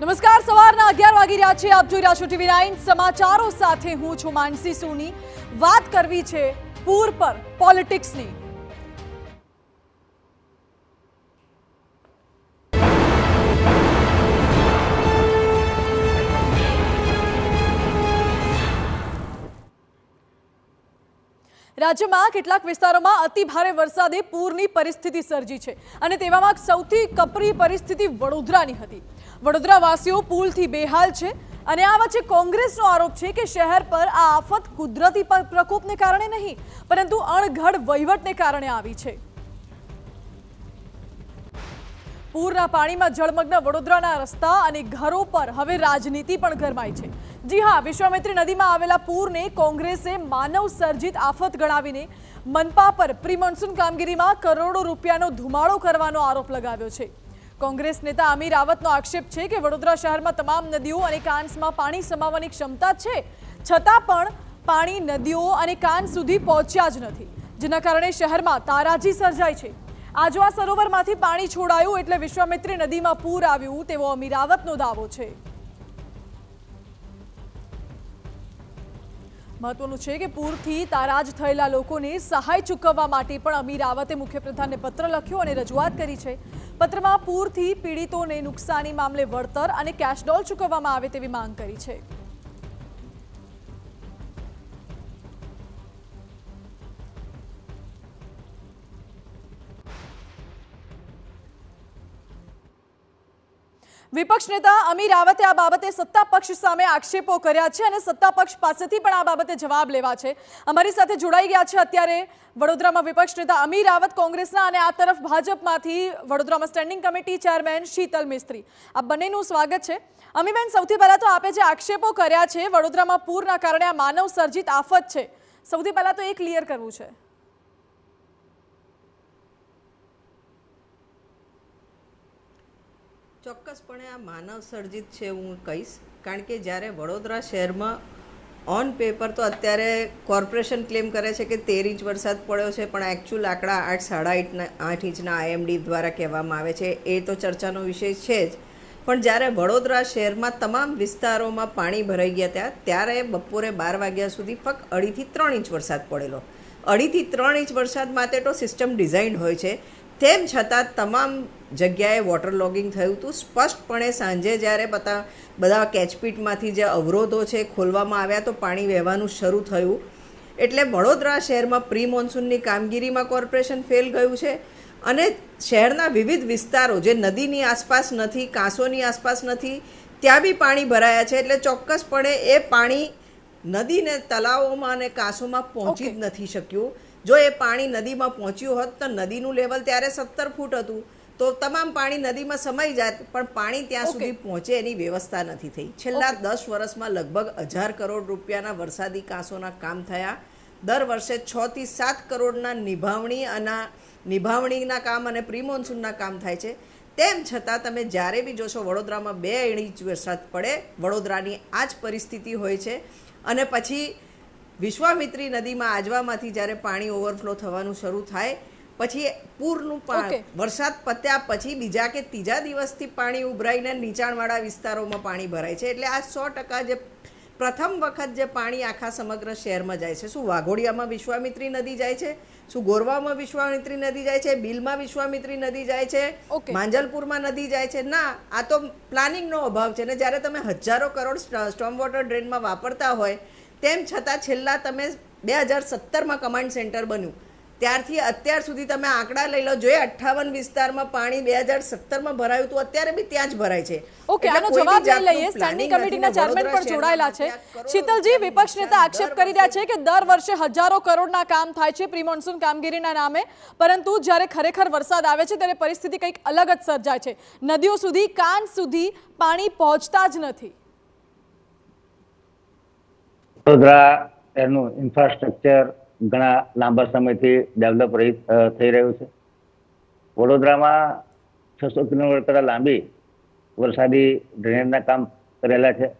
નમસ્કાર સવારના અગિયાર વાગી રહ્યા છે આપ જોઈ રહ્યા છો ટીવી નાઇન સમાચારો સાથે હું છું માનસી સોની વાત કરવી છે પૂર પર પોલિટિક્સની રાજ્યમાં કેટલાક વિસ્તારોમાં અતિ ભારે વરસાદે પૂરની પરિસ્થિતિ સર્જી છે અને તેવામાં સૌથી કપરી પરિસ્થિતિ વડોદરાની હતી વડોદરાવાસીઓ પૂલથી બેહાલ છે અને આ વચ્ચે કોંગ્રેસનો આરોપ છે કે શહેર પર આ આફત કુદરતી પ્રકોપને કારણે નહીં પરંતુ અણઘડ વહીવટને કારણે આવી છે પૂરના પાણીમાં જળમગ્ન વડોદરાના રસ્તા અને ઘરો પર હવે રાજનીતિ પણ ગરમાઈ છે જી હા વિશ્વામિત્રી નદીમાં આવેલા પૂરને કોંગ્રેસે માનવ સર્જિત આફત ગણાવીને મનપા પર પ્રિમોન્સૂન કામગીરીમાં કરોડો રૂપિયાનો ધુમાડો કરવાનો આરોપ લગાવ્યો છે કોંગ્રેસ નેતા અમીર રાવતનો આક્ષેપ છે કે વડોદરા શહેરમાં તમામ નદીઓ અને કાન્સમાં પાણી સમાવવાની ક્ષમતા છે છતાં પણ પાણી નદીઓ અને કાન સુધી પહોંચ્યા જ નથી જેના કારણે શહેરમાં તારાજી સર્જાય છે આજો આ સરોવરમાંથી પાણી છોડાયું એટલે વિશ્વામિત્રી નદીમાં પૂર આવ્યું તેવો અમીરાવતનો દાવો છે મહત્વનું છે કે પૂરથી તારાજ થયેલા લોકોને સહાય ચૂકવવા માટે પણ અમીરાવતે મુખ્યપ્રધાનને પત્ર લખ્યો અને રજૂઆત કરી છે પત્રમાં પૂરથી પીડિતોને નુકસાની મામલે વળતર અને કેશડોલ ચૂકવવામાં આવે તેવી માંગ કરી છે વિપક્ષ નેતા અમીર રાવતે આ બાબતે સત્તા પક્ષ સામે આક્ષેપો કર્યા છે અને સત્તા પક્ષ પાસેથી પણ આ બાબતે જવાબ લેવા છે અમારી સાથે જોડાઈ ગયા છે અત્યારે વડોદરામાં વિપક્ષ નેતા અમીર રાવત કોંગ્રેસના અને આ તરફ ભાજપમાંથી વડોદરામાં standing committee chairman Shital Mistry આ બંનેનું સ્વાગત છે અમીબેન સૌથી પહેલાં તો આપે જે આક્ષેપો કર્યા છે વડોદરામાં પૂરના કારણે આ માનવ સર્જિત આફત છે સૌથી પહેલાં તો એ ક્લિયર કરવું છે ચોક્કસપણે આ માનવ સર્જિત છે હું કહીશ કારણ કે જ્યારે વડોદરા શહેરમાં ઓન પેપર તો અત્યારે કોર્પોરેશન ક્લેમ કરે છે કે તેર ઇંચ વરસાદ પડ્યો છે પણ એકચ્યુઅલ આંકડા આઠ સાડા આઠના આઠ ઇંચના આઈએમડી દ્વારા કહેવામાં આવે છે એ તો ચર્ચાનો વિષય છે જ પણ જ્યારે વડોદરા શહેરમાં તમામ વિસ્તારોમાં પાણી ભરાઈ ગયા ત્યાં ત્યારે બપોરે બાર વાગ્યા સુધી ફક્ત અઢીથી ત્રણ ઇંચ વરસાદ પડેલો અઢીથી ત્રણ ઇંચ વરસાદ માટે તો સિસ્ટમ ડિઝાઇન હોય છે તેમ છતાં તમામ જગ્યાએ વોટર લોગિંગ થયું હતું સ્પષ્ટપણે સાંજે જ્યારે બધા બધા કેચપીટમાંથી જે અવરોધો છે ખોલવામાં આવ્યા તો પાણી વહેવાનું શરૂ થયું એટલે વડોદરા શહેરમાં પ્રી મોન્સૂનની કામગીરીમાં કોર્પોરેશન ફેલ ગયું છે અને શહેરના વિવિધ વિસ્તારો જે નદીની આસપાસ નથી કાંસોની આસપાસ નથી ત્યાં બી પાણી ભરાયા છે એટલે ચોક્કસપણે એ પાણી નદીને તલાવોમાં અને કાંસોમાં પહોંચી જ નથી શક્યું જો એ પાણી નદીમાં પહોંચ્યું હોત તો નદીનું લેવલ ત્યારે સત્તર ફૂટ હતું તો તમામ પાણી નદીમાં સમાઈ જાય પણ પાણી ત્યાં સુધી પહોંચે એની વ્યવસ્થા નથી થઈ છેલ્લા દસ વર્ષમાં લગભગ હજાર કરોડ રૂપિયાના વરસાદી કાંસોના કામ થયા દર વર્ષે છ થી સાત કરોડના નિભાવણી અને નિભાવણીના કામ અને પ્રી કામ થાય છે તેમ છતાં તમે જ્યારે બી જોશો વડોદરામાં બે ઇંચ વરસાદ પડે વડોદરાની આ જ પરિસ્થિતિ હોય છે અને પછી વિશ્વામિત્રી નદીમાં આજવામાંથી જ્યારે પાણી ઓવરફ્લો થવાનું શરૂ થાય પછી પૂરનું પાણી વરસાદ પત્યા પછી બીજા કે ત્રીજા દિવસથી પાણી ઉભરાઈને નીચાણવાળા વિસ્તારોમાં પાણી ભરાય છે એટલે આ સો ટકા જે પ્રથમ વખત જે પાણી આખા સમગ્ર શહેરમાં જાય છે શું વાઘોડિયામાં વિશ્વામિત્રી નદી જાય છે શું ગોરવામાં વિશ્વામિત્રી નદી જાય છે બિલમાં વિશ્વામિત્રી નદી જાય છે માંજલપુરમાં નદી જાય છે ના આ તો પ્લાનિંગનો અભાવ છે ને જ્યારે તમે હજારો કરોડ સ્ટોમ વોટર ડ્રેનમાં વાપરતા હોય તેમ છતાં છેલ્લા તમે બે હજાર સત્તરમાં કમાન્ડ સેન્ટર બન્યું ત્યારથી અત્યાર સુધી તમે આંકડા લઈ લો જોઈએ અઠ્ઠાવન વિસ્તારમાં પાણી બે હજાર સત્તરમાં ભરાયું હતું અત્યારે બી ત્યાં જ ભરાય છે ઓકે આનો જવાબ લઈ લઈએ સ્ટેન્ડિંગ કમિટીના ચેરમેન પણ જોડાયેલા છે શીતલજી વિપક્ષ નેતા આક્ષેપ કરી રહ્યા છે કે દર વર્ષે હજારો કરોડના કામ થાય છે પ્રી મોન્સૂન કામગીરીના નામે પરંતુ જ્યારે ખરેખર વરસાદ આવે છે ત્યારે પરિસ્થિતિ કંઈક અલગ જ સર્જાય છે નદીઓ સુધી કાન સુધી પાણી પહોંચતા જ નથી વડોદરા એનું ઇન્ફ્રાસ્ટ્રક્ચર ઘણા લાંબા સમયથી ડેવલપ રહી થઈ રહ્યું છે વડોદરામાં છસો કિલોમીટર કરતાં લાંબી વરસાદી ડ્રેનેજના કામ કરેલા છે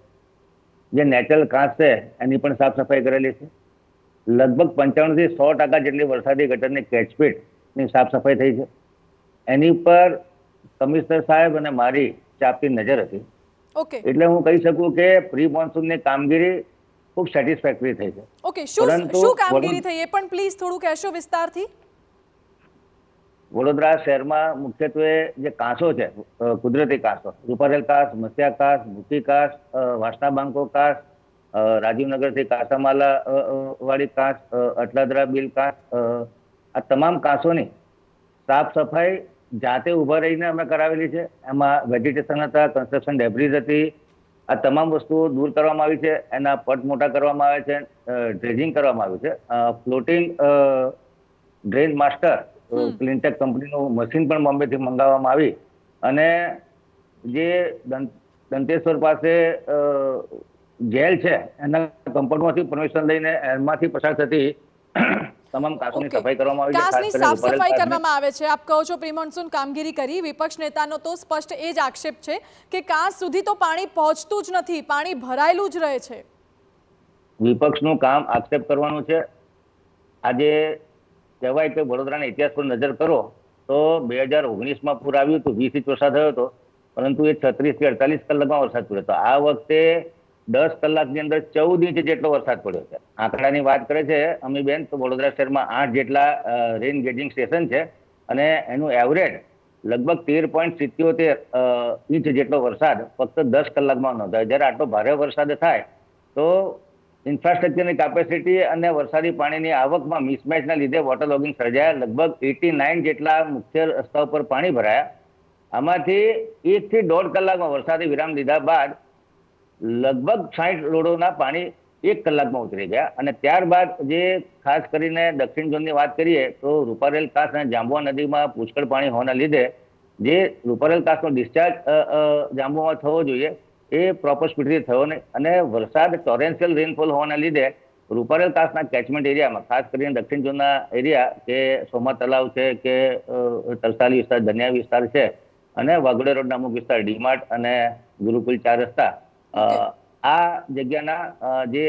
જે નેચરલ કાંસ છે એની પણ સાફ સફાઈ કરેલી છે લગભગ પંચાણુંથી સો ટકા જેટલી વરસાદી ગટરની કેચપીટની સાફ સફાઈ થઈ છે એની પર કમિશનર સાહેબ અને મારી ચાપતી નજર હતી એટલે હું કહી શકું કે પ્રી મોન્સૂનની કામગીરી ખૂબ સેટિસ્ફેક્ટરી થઈ છે ઓકે શું શું કામગીરી થઈ એ પણ પ્લીઝ થોડું કહેશો વિસ્તારથી વડોદરા શહેરમાં મુખ્યત્વે જે કાંસો છે કુદરતી કાંસો રૂપારેલ કાંસ મસ્યા કાંસ ભૂકી કાંસ વાસના બાંકો કાંસ રાજીવનગરથી કાસામાલા વાળી કાંસ અટલાદરા બિલ કાંસ આ તમામ કાંસોની સાફ સફાઈ જાતે ઊભા રહીને અમે કરાવેલી છે એમાં વેજીટેશન હતા કન્સ્ટ્રક્શન ડેબ્રીઝ હતી આ તમામ વસ્તુઓ દૂર કરવામાં આવી છે એના પટ મોટા કરવામાં આવે છે ડ્રેજિંગ કરવામાં આવ્યું છે ફ્લોટિંગ ડ્રેન માસ્ટર ક્લિનટેક કંપનીનું મશીન પણ બોમ્બેથી મંગાવવામાં આવી અને જે દંતેશ્વર પાસે જેલ છે એના કંપાઉન્ડમાંથી પરમિશન લઈને એમાંથી પસાર થતી તમામ કાસોની સફાઈ કરવામાં આવી છે કાસની સાફ સફાઈ કરવામાં આવે છે આપ કહો છો પ્રિમોન્સૂન કામગીરી કરી વિપક્ષ નેતાનો તો સ્પષ્ટ એ જ આક્ષેપ છે કે કાસ સુધી તો પાણી પહોંચતું જ નથી પાણી ભરાયેલું જ રહે છે વિપક્ષનું કામ આક્ષેપ કરવાનું છે આજે કહેવાય કે વડોદરાના ઇતિહાસ પર નજર કરો તો બે હજાર ઓગણીસમાં પૂર આવ્યું હતું વીસ ઇંચ વરસાદ થયો હતો પરંતુ એ છત્રીસથી થી અડતાલીસ કલાકમાં વરસાદ પડ્યો હતો આ વખતે દસ કલાકની અંદર ચૌદ ઇંચ જેટલો વરસાદ પડ્યો છે આંકડાની વાત કરે છે અમીબેન તો વડોદરા શહેરમાં આઠ જેટલા રેઇન ગેજિંગ સ્ટેશન છે અને એનું એવરેજ લગભગ તેર પોઈન્ટ સિત્યોતેર ઇંચ જેટલો વરસાદ ફક્ત દસ કલાકમાં નોંધાયો જ્યારે આટલો ભારે વરસાદ થાય તો ઇન્ફ્રાસ્ટ્રક્ચરની કેપેસિટી અને વરસાદી પાણીની આવકમાં મિસમેચના લીધે વોટર લોગિંગ સર્જાયા લગભગ એટી નાઇન જેટલા મુખ્ય રસ્તા પર પાણી ભરાયા આમાંથી એકથી દોઢ કલાકમાં વરસાદી વિરામ લીધા બાદ લગભગ સાઠ રોડોના પાણી એક કલાકમાં ઉતરી ગયા અને ત્યારબાદ જે ખાસ કરીને દક્ષિણ ઝોનની વાત કરીએ તો રૂપારેલ કાસ અને જાંબુવા નદીમાં પુષ્કળ પાણી હોવાના લીધે જે રૂપારેલ કાસનો ડિસ્ચાર્જ જાંબુમાં થવો જોઈએ એ પ્રોપર સ્પીડથી થયો નહીં અને વરસાદ ટોરેન્શિયલ રેનફોલ હોવાના લીધે રૂપારેલ કાસના કેચમેન્ટ એરિયામાં ખાસ કરીને દક્ષિણ ઝોનના એરિયા કે સોમા તલાવ છે કે તરસાલી વિસ્તાર ધનિયા વિસ્તાર છે અને વાઘોડા રોડના અમુક વિસ્તાર ડીમાર્ટ અને ગુરુકુલ ચાર રસ્તા આ જગ્યાના જે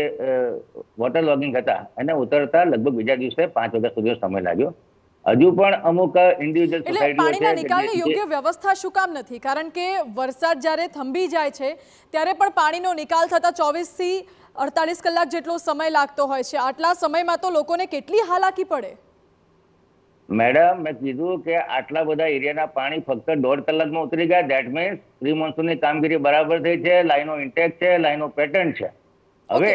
વોટર લોગિંગ હતા એને ઉતરતા લગભગ બીજા દિવસે પાંચ વાગ્યા સુધીનો સમય લાગ્યો હજુ પણ અમુક ઇન્ડિવિજ્યુઅલ સોસાયટીઓ પાણીના નિકાલની યોગ્ય વ્યવસ્થા શું કામ નથી કારણ કે વરસાદ જ્યારે થંભી જાય છે ત્યારે પણ પાણીનો નિકાલ થતા 24 થી 48 કલાક જેટલો સમય લાગતો હોય છે આટલા સમયમાં તો લોકોને કેટલી હાલાકી પડે મેડમ મેં કીધું કે આટલા બધા એરિયાના પાણી ફક્ત દોઢ કલાકમાં ઉતરી ગયા દેટ મીન્સ પ્રી મોન્સૂનની કામગીરી બરાબર થઈ છે લાઈનો ઇન્ટેક છે લાઈનો પેટર્ન છે હવે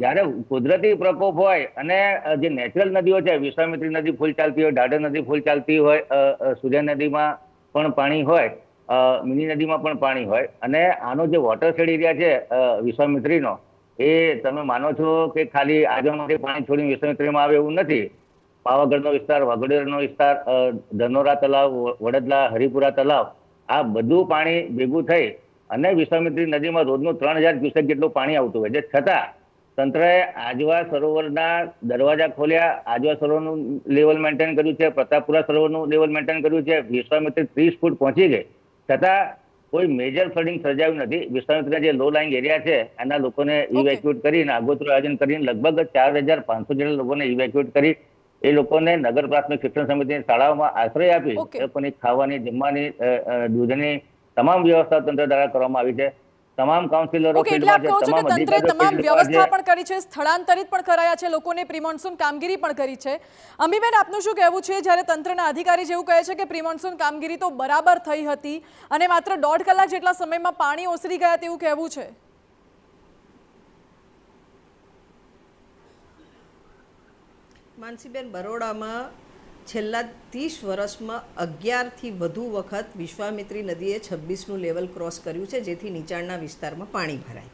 જ્યારે કુદરતી પ્રકોપ હોય અને જે નેચરલ નદીઓ છે વિશ્વામિત્રી નદી ફૂલ ચાલતી હોય ઢાઢર નદી ફૂલ ચાલતી હોય સૂર્ય નદીમાં પણ પાણી હોય મિની નદીમાં પણ પાણી હોય અને આનો જે વોટરશેડ એરિયા છે વિશ્વામિત્રીનો એ તમે માનો છો કે ખાલી આગળમાંથી પાણી છોડીને વિશ્વામિત્રીમાં આવે એવું નથી પાવાગઢ નો વિસ્તાર વાઘોડિયાનો વિસ્તાર ધનોરા તલાવ વડદલા હરિપુરા તલાવ આ બધું પાણી ભેગું થઈ અને વિશ્વામિત્રી નદીમાં રોજનું ત્રણ હજાર ક્યુસેક જેટલું પાણી આવતું હોય છે છતાં તંત્રએ આજવા સરોવરના દરવાજા ખોલ્યા આજવા સરોવરનું લેવલ મેન્ટેન કર્યું છે પ્રતાપપુરા સરોવરનું લેવલ મેન્ટેન કર્યું છે વિશ્વામિત્રી ત્રીસ ફૂટ પહોંચી ગઈ છતાં કોઈ મેજર ફ્લડિંગ સર્જાયું નથી વિશ્વામિત્રીના જે લો લાઇંગ એરિયા છે એના લોકોને ઇવેક્યુએટ કરીને આગોતરું આયોજન કરીને લગભગ ચાર હજાર પાંચસો જેટલા લોકોને ઇવેક્યુએટ કરી એ લોકોને નગર પ્રાથમિક શિક્ષણ સમિતિની શાળાઓમાં આશ્રય આપી એ લોકોની ખાવાની જમવાની દૂધની તમામ વ્યવસ્થા તંત્ર દ્વારા કરવામાં આવી છે તમામ કાઉન્સિલરો તમામ તમામ વ્યવસ્થા પણ કરી છે સ્થળાંતરિત પણ કરાયા છે લોકોને પ્રિમોન્સૂન કામગીરી પણ કરી છે અમીબેન આપનું શું કહેવું છે જ્યારે તંત્રના અધિકારી જેવું કહે છે કે પ્રિમોન્સૂન કામગીરી તો બરાબર થઈ હતી અને માત્ર દોઢ કલાક જેટલા સમયમાં પાણી ઓસરી ગયા તેવું કહેવું છે માનસીબેન બરોડામાં છેલ્લા ત્રીસ વર્ષમાં અગિયારથી વધુ વખત વિશ્વામિત્રી નદીએ છવ્વીસનું લેવલ ક્રોસ કર્યું છે જેથી નીચાણના વિસ્તારમાં પાણી ભરાય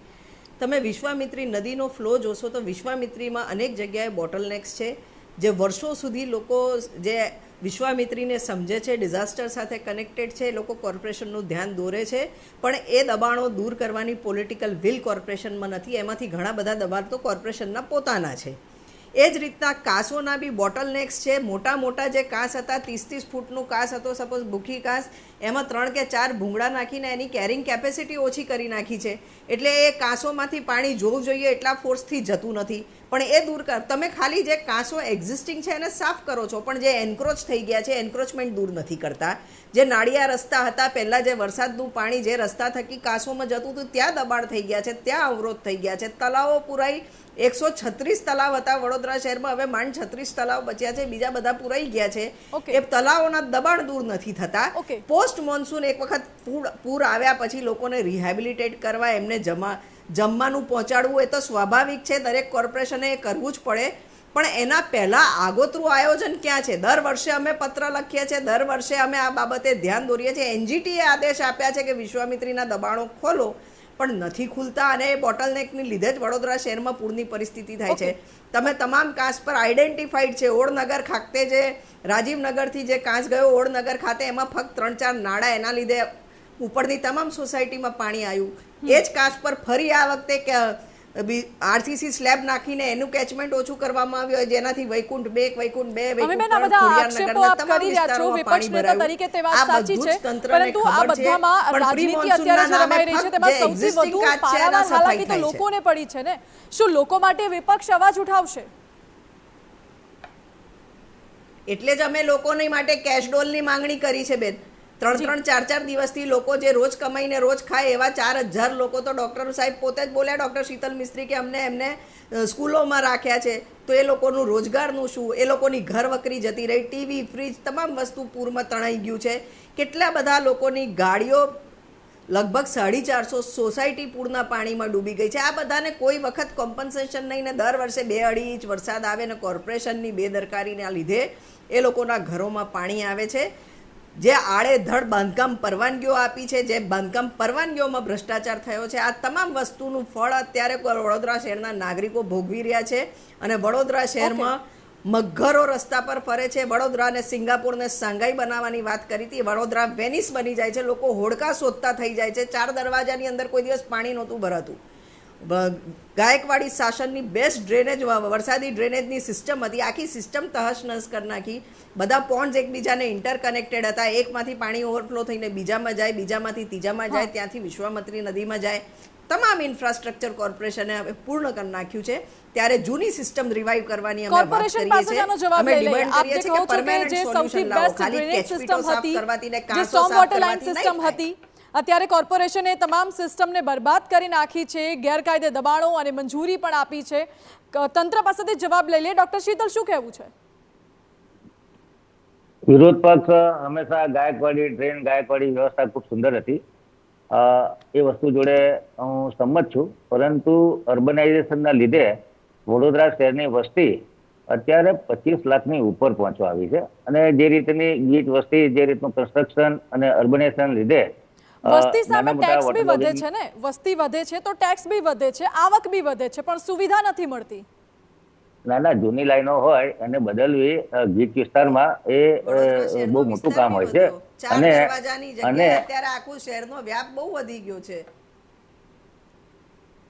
તમે વિશ્વામિત્રી નદીનો ફ્લો જોશો તો વિશ્વામિત્રીમાં અનેક જગ્યાએ બોટલનેક્સ છે જે વર્ષો સુધી લોકો જે વિશ્વામિત્રીને સમજે છે ડિઝાસ્ટર સાથે કનેક્ટેડ છે લોકો કોર્પોરેશનનું ધ્યાન દોરે છે પણ એ દબાણો દૂર કરવાની પોલિટિકલ વિલ કોર્પોરેશનમાં નથી એમાંથી ઘણા બધા દબાણ તો કોર્પોરેશનના પોતાના છે એ જ રીતના કાંસોના બી બોટલ નેક્સ છે મોટા મોટા જે કાંસ હતા ત્રીસ ત્રીસ ફૂટનું કાંસ હતો સપોઝ ભૂખી કાંસ એમાં ત્રણ કે ચાર ભૂંગળા નાખીને એની કેરિંગ કેપેસિટી ઓછી કરી નાખી છે એટલે એ કાંસોમાંથી પાણી જોવું જોઈએ એટલા ફોર્સથી જતું નથી પણ એ દૂર કર તમે ખાલી જે કાંસો એક્ઝિસ્ટિંગ છે એને સાફ કરો છો પણ જે એન્ક્રોચ થઈ ગયા છે એન્ક્રોચમેન્ટ દૂર નથી કરતા જે નાળિયા રસ્તા હતા પહેલાં જે વરસાદનું પાણી જે રસ્તા થકી કાંસોમાં જતું હતું ત્યાં દબાણ થઈ ગયા છે ત્યાં અવરોધ થઈ ગયા છે તલાવો પુરાઈ એકસો છત્રીસ તલાવ હતા વડોદરા શહેરમાં હવે માંડ છત્રીસ તલાવ બચ્યા છે બીજા બધા પુરાઈ ગયા છે એ તલાવોના દબાણ દૂર નથી થતા પોસ્ટ પોસ્ટ મોન્સૂન એક વખત પૂર પૂર આવ્યા પછી લોકોને રિહેબિલિટેટ કરવા એમને જમા જમવાનું પહોંચાડવું એ તો સ્વાભાવિક છે દરેક કોર્પોરેશને એ કરવું જ પડે પણ એના પહેલાં આગોતરું આયોજન ક્યાં છે દર વર્ષે અમે પત્ર લખીએ છીએ દર વર્ષે અમે આ બાબતે ધ્યાન દોરીએ છીએ એનજીટીએ આદેશ આપ્યા છે કે વિશ્વામિત્રીના દબાણો ખોલો પણ નથી ખુલતા અને એ બોટલનેકની લીધે જ વડોદરા શહેરમાં પૂરની પરિસ્થિતિ થાય છે તમે તમામ કાચ પર આઈડેન્ટિફાઈડ છે ઓળનગર ખાતે જે રાજીવનગરથી જે કાચ ગયો ઓળનગર ખાતે એમાં ફક્ત ત્રણ ચાર નાળા એના લીધે ઉપરની તમામ સોસાયટીમાં પાણી આવ્યું એ જ કાચ પર ફરી આ વખતે આરસીસી સ્લેબ નાખીને એનું કેચમેન્ટ ઓછું કરવામાં આવ્યું હોય જેનાથી વૈકુંઠ બે વૈકુંઠ બે લોકોને પડી છે ને શું લોકો માટે વિપક્ષ અવાજ ઉઠાવશે એટલે જ અમે લોકોની માટે કેશડોલની માંગણી કરી છે બેન ત્રણ ત્રણ ચાર ચાર દિવસથી લોકો જે રોજ કમાઈને રોજ ખાય એવા ચાર હજાર લોકો તો ડૉક્ટર સાહેબ પોતે જ બોલ્યા ડૉક્ટર શીતલ મિસ્ત્રી કે અમને એમને સ્કૂલોમાં રાખ્યા છે તો એ લોકોનું રોજગારનું શું એ લોકોની ઘર વકરી જતી રહી ટીવી ફ્રીજ તમામ વસ્તુ પૂરમાં તણાઈ ગયું છે કેટલા બધા લોકોની ગાડીઓ લગભગ સાડી ચારસો સોસાયટી પૂરના પાણીમાં ડૂબી ગઈ છે આ બધાને કોઈ વખત કોમ્પન્સેશન નહીં ને દર વર્ષે બે અઢી ઇંચ વરસાદ આવે ને કોર્પોરેશનની બેદરકારીના લીધે એ લોકોના ઘરોમાં પાણી આવે છે જે આડેધડ બાંધકામ પરવાનગીઓ આપી છે જે બાંધકામ પરવાનગીઓમાં ભ્રષ્ટાચાર થયો છે આ તમામ વસ્તુનું ફળ અત્યારે વડોદરા શહેરના નાગરિકો ભોગવી રહ્યા છે અને વડોદરા શહેરમાં મગરો રસ્તા પર ફરે છે વડોદરા અને સિંગાપુરને શાંઘાઈ બનાવવાની વાત કરી હતી વડોદરા વેનિસ બની જાય છે લોકો હોડકા શોધતા થઈ જાય છે ચાર દરવાજાની અંદર કોઈ દિવસ પાણી નહોતું ભરાતું ગાયકવાડી શાસનની બેસ્ટ ડ્રેનેજ વરસાદી ડ્રેનેજની સિસ્ટમ હતી આખી સિસ્ટમ તહશ તહસનહસ કરી નાખી બધા પોન્ડ્સ એકબીજાને ઇન્ટરકનેક્ટેડ હતા એકમાંથી પાણી ઓવરફ્લો થઈને બીજામાં જાય બીજામાંથી ત્રીજામાં જાય ત્યાંથી વિશ્વામત્રી નદીમાં જાય તમામ ઇન્ફ્રાસ્ટ્રક્ચર કોર્પોરેશને હવે પૂર્ણ કરી નાખ્યું છે ત્યારે જૂની સિસ્ટમ રિવાઇવ કરવાની અમે વાત કરીએ છીએ અમે ડિમાન્ડ કરીએ છીએ કે પરમેનન્ટ સોલ્યુશન લાવો ખાલી કેચ પીટો સાફ કરવાથી ને કાંસો સાફ કરવાથી અત્યારે કોર્પોરેશને તમામ સિસ્ટમને બરબાદ કરી નાખી છે ગેરકાયદે દબાણો અને મંજૂરી પણ આપી છે તંત્ર પાસેથી જવાબ લઈ લે ડોક્ટર શીતલ શું કહેવું છે વિરોધ પક્ષ હંમેશા ગાયકવાડી ટ્રેન ગાયકવાડી વ્યવસ્થા ખૂબ સુંદર હતી એ વસ્તુ જોડે હું સંમત છું પરંતુ અર્બનાઇઝેશનના લીધે વડોદરા શહેરની વસ્તી અત્યારે પચીસ લાખની ઉપર પહોંચવા આવી છે અને જે રીતની ગીચ વસ્તી જે રીતનું કન્સ્ટ્રક્શન અને અર્બનાઇઝેશન લીધે વસ્તી સામે ટેક્સ બી વધે છે ને વસ્તી વધે છે તો ટેક્સ બી વધે છે આવક બી વધે છે પણ સુવિધા નથી મળતી ના ના જૂની લાઈનો હોય અને બદલવી ગીત વિસ્તારમાં એ બહુ મોટું કામ હોય છે અને અને અત્યારે આખું શહેરનો વ્યાપ બહુ વધી ગયો છે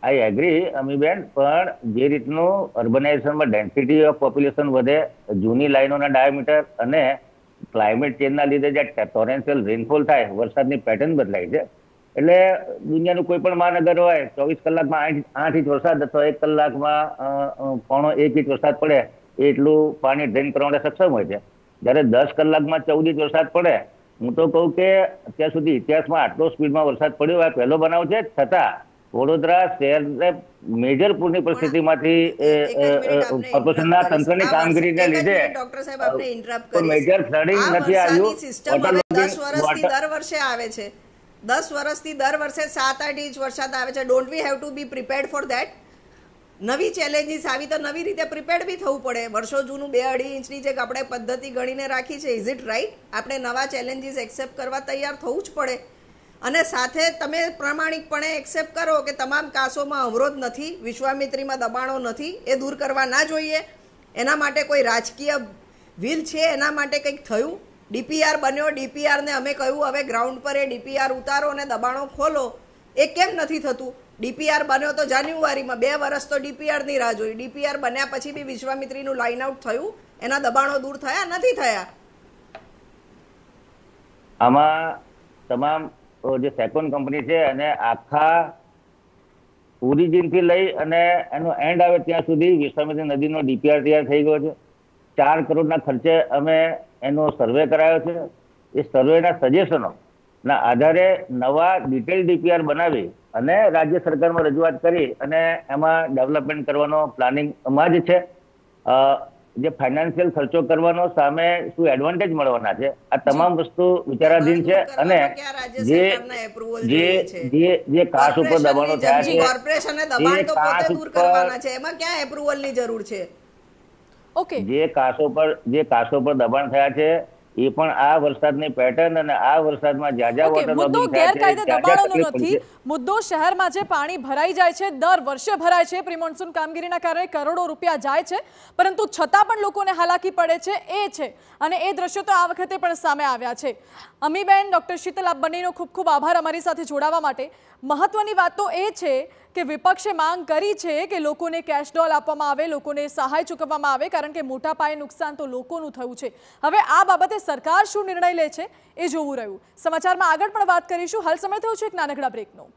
આઈ એગ્રી અમીબેન પણ જે રીતનું અર્બનાઇઝેશનમાં ડેન્સિટી ઓફ પોપ્યુલેશન વધે જૂની લાઈનોના ડાયામીટર અને ક્લાઇમેટ ચેન્જના લીધે જે ટોરેન્શિયલ રેનફોલ થાય વરસાદની પેટર્ન બદલાય છે એટલે દુનિયાનું કોઈ પણ મહાનગર હોય ચોવીસ કલાકમાં આઠ આઠ ઇંચ વરસાદ અથવા એક કલાકમાં પોણો એક ઇંચ વરસાદ પડે એટલું પાણી ડ્રેન કરવા માટે સક્ષમ હોય છે જ્યારે દસ કલાકમાં ચૌદ ઇંચ વરસાદ પડે હું તો કહું કે અત્યાર સુધી ઇતિહાસમાં આટલો સ્પીડમાં વરસાદ પડ્યો હોય પહેલો બનાવ છે છતાં વડોદરા શહેરને મેજર પૂરની પરિસ્થિતિમાંથી કોર્પોરેશનના તંત્રની કામગીરીને લીધે ડોક્ટર સાહેબ આપને ઇન્ટરપ્ટ કરી મેજર ફ્લડિંગ નથી આવ્યું સિસ્ટમ હવે વર્ષથી દર વર્ષે આવે છે 10 વર્ષથી દર વર્ષે 7-8 ઇંચ વરસાદ આવે છે don't we have to be prepared for that નવી ચેલેન્જીસ આવી તો નવી રીતે પ્રિપેર્ડ બી થવું પડે વર્ષો જૂનું બે અઢી ઇંચની જે આપણે પદ્ધતિ ગણીને રાખી છે ઇઝ ઇટ રાઈટ આપણે નવા ચેલેન્જીસ એક્સેપ્ટ કરવા તૈયાર થવું જ પડે અને સાથે તમે પ્રામાણિકપણે એક્સેપ્ટ કરો કે તમામ કાસોમાં અવરોધ નથી વિશ્વામિત્રીમાં દબાણો નથી એ દૂર કરવા ના જોઈએ એના માટે કોઈ રાજકીય વિલ છે એના માટે કંઈક થયું ડીપીઆર બન્યો ડીપીઆરને અમે કહ્યું હવે ગ્રાઉન્ડ પર એ ડીપીઆર ઉતારો અને દબાણો ખોલો એ કેમ નથી થતું ડીપીઆર બન્યો તો જાન્યુઆરીમાં બે વર્ષ તો ડીપીઆરની રાહ જોઈ ડીપીઆર બન્યા પછી બી વિશ્વામિત્રીનું લાઇન આઉટ થયું એના દબાણો દૂર થયા નથી થયા આમાં તમામ જે સેકોન કંપની છે અને આખા થી લઈ અને એનો એન્ડ આવે ત્યાં સુધી વિશ્વામિત્રી નદીનો ડીપીઆર તૈયાર થઈ ગયો છે ચાર કરોડના ખર્ચે અમે એનો સર્વે કરાયો છે એ સર્વેના સજેશનો ના આધારે નવા ડિટેલ ડીપીઆર બનાવી અને રાજ્ય સરકારમાં રજૂઆત કરી અને એમાં ડેવલપમેન્ટ કરવાનો પ્લાનિંગ પ્લાનિંગમાં જ છે જે ફાઇનાન્શિયલ ખર્ચો કરવાનો સામે શું એડવાન્ટેજ મળવાના છે આ તમામ વસ્તુ વિચારાધીન છે અને જે જે જે જે કાસ ઉપર દબાણો થયા છે કોર્પોરેશને દબાણ તો પોતે દૂર કરવાના છે એમાં ક્યાં એપ્રુવલની જરૂર છે ઓકે જે કાસો પર જે કાસો પર દબાણ થયા છે એ પણ આ વરસાદની પેટર્ન અને આ વરસાદમાં જાજા વોટર મુદ્દો ગેરકાયદે દબાણોનો નથી મુદ્દો શહેરમાં જે પાણી ભરાઈ જાય છે દર વર્ષે ભરાય છે પ્રી મોન્સૂન કામગીરીના કારણે કરોડો રૂપિયા જાય છે પરંતુ છતાં પણ લોકોને હાલાકી પડે છે એ છે અને એ દ્રશ્યો તો આ વખતે પણ સામે આવ્યા છે અમીબેન ડૉક્ટર શીતલ આપ બંનેનો ખૂબ ખૂબ આભાર અમારી સાથે જોડાવા માટે મહત્વની વાત તો એ છે કે વિપક્ષે માંગ કરી છે કે લોકોને કેશ ડોલ આપવામાં આવે લોકોને સહાય ચૂકવવામાં આવે કારણ કે મોટા પાયે નુકસાન તો લોકોનું થયું છે હવે આ બાબતે સરકાર શું નિર્ણય લે છે એ જોવું રહ્યું સમાચારમાં આગળ પણ વાત કરીશું હાલ સમય થયું છે એક નાનકડા બ્રેકનો